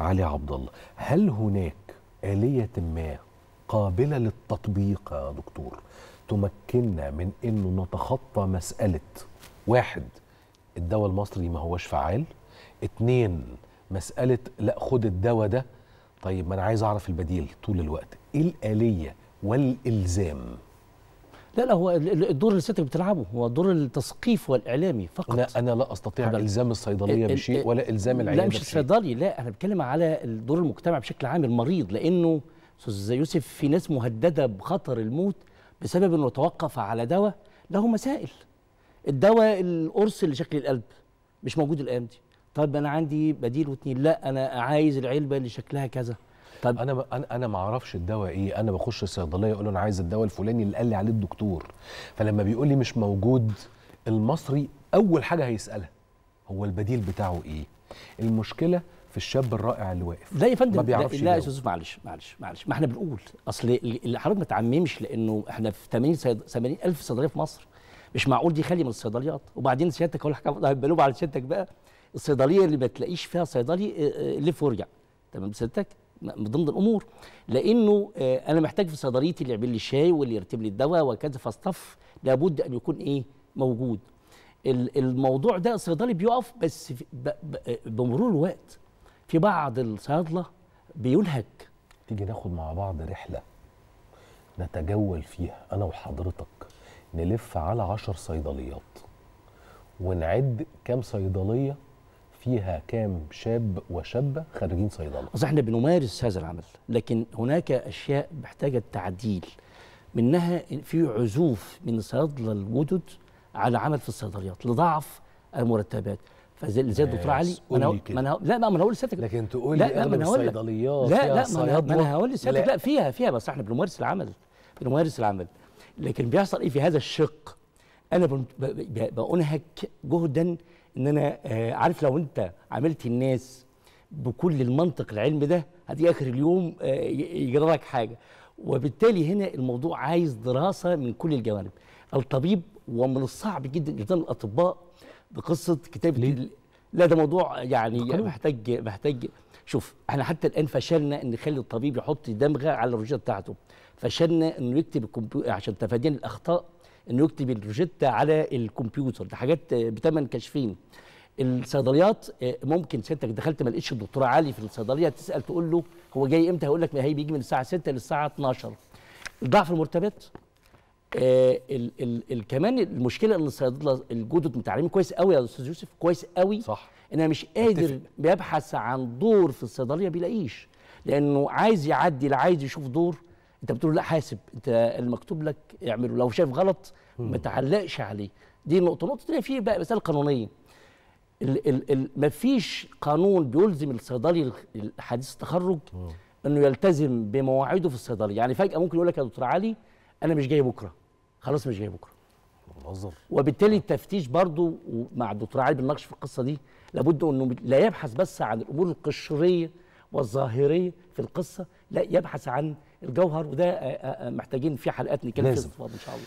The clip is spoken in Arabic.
علي عبد الله هل هناك آلية ما قابلة للتطبيق يا دكتور تمكننا من انه نتخطى مسألة واحد الدواء المصري ما هوش فعال اتنين مسألة لا خد الدواء ده طيب ما انا عايز اعرف البديل طول الوقت ايه الآلية والإلزام لا لا هو الدور اللي الست بتلعبه هو دور التثقيف والاعلامي فقط لا انا لا استطيع الزام الصيدليه بشيء ولا الزام العياده لا مش الصيدلي لا انا بتكلم على الدور المجتمع بشكل عام المريض لانه استاذ يوسف في ناس مهدده بخطر الموت بسبب انه توقف على دواء له مسائل الدواء القرص اللي شكل القلب مش موجود الايام دي طب انا عندي بديل واتنين لا انا عايز العلبه اللي شكلها كذا طب انا انا ما اعرفش الدواء ايه انا بخش الصيدليه اقول له انا عايز الدواء الفلاني اللي قال لي عليه الدكتور فلما بيقول لي مش موجود المصري اول حاجه هيسالها هو البديل بتاعه ايه المشكله في الشاب الرائع اللي واقف لا يا فندم ما بيعرفش لا, لا يا استاذ معلش معلش معلش ما احنا بنقول اصل اللي حضرتك ما تعممش لانه احنا في 80 80000 80 الف صيدليه في مصر مش معقول دي خالي من الصيدليات وبعدين سيادتك اقول حاجه هيبقى على سيادتك بقى الصيدليه اللي ما تلاقيش فيها صيدلي آه، آه، لف ورجع تمام سيادتك من ضمن الامور لانه آه، انا محتاج في صيدليتي اللي يعمل لي الشاي واللي يرتب لي الدواء وكذا فاصطف لابد ان يكون ايه موجود الموضوع ده الصيدلي بيقف بس آه، بمرور الوقت في بعض الصيادله بينهك تيجي ناخد مع بعض رحله نتجول فيها انا وحضرتك نلف على عشر صيدليات ونعد كام صيدليه فيها كام شاب وشابة خارجين صيدلة أصل احنا بنمارس هذا العمل لكن هناك أشياء محتاجة تعديل منها في عزوف من الصيادلة الجدد على عمل في الصيدليات لضعف المرتبات فزي دكتور علي انا ما انا لا ما انا هقول لسيادتك لكن تقول لي اغلب الصيدليات لا لا ما انا هقول لسيادتك لا فيها فيها بس احنا بنمارس العمل بنمارس العمل لكن بيحصل ايه في هذا الشق انا بانهك جهدا ان انا آه، عارف لو انت عاملت الناس بكل المنطق العلمي ده هتيجي اخر اليوم آه، يجرى لك حاجه وبالتالي هنا الموضوع عايز دراسه من كل الجوانب الطبيب ومن الصعب جدا جدا الاطباء بقصه كتابه لا ده موضوع يعني قلوب. محتاج محتاج شوف احنا حتى الان فشلنا ان نخلي الطبيب يحط دمغه على الروجيتا بتاعته فشلنا انه يكتب عشان تفاديا الاخطاء انه يكتب الروجيتا على الكمبيوتر ده حاجات بتمن كشفين الصيدليات آه، ممكن سيادتك دخلت ما لقيتش الدكتور علي في الصيدليه تسال تقول له هو جاي امتى هيقول لك هي بيجي من الساعه 6 للساعه 12 ضعف المرتبات آه ال ال ال كمان المشكله ان الصيادله الجدد متعلمين كويس قوي يا استاذ يوسف كويس قوي صح انا مش قادر بيبحث عن دور في الصيدليه بيلاقيش لانه عايز يعدي لا عايز يشوف دور انت بتقول لا حاسب انت المكتوب لك اعمله لو شايف غلط ما تعلقش عليه دي نقطه نقطه ثانيه في بقى مساله قانونيه ال ال ال مفيش قانون بيلزم الصيدلي حديث التخرج انه يلتزم بمواعيده في الصيدليه يعني فجاه ممكن يقول لك يا دكتور علي انا مش جاي بكره خلاص مش جاي بكره بهزر وبالتالي التفتيش برضو مع الدكتور علي بنناقش في القصه دي لابد انه لا يبحث بس عن الامور القشريه والظاهريه في القصه لا يبحث عن الجوهر وده آه، آه، آه، محتاجين في حلقات نتكلم فيها ان شاء الله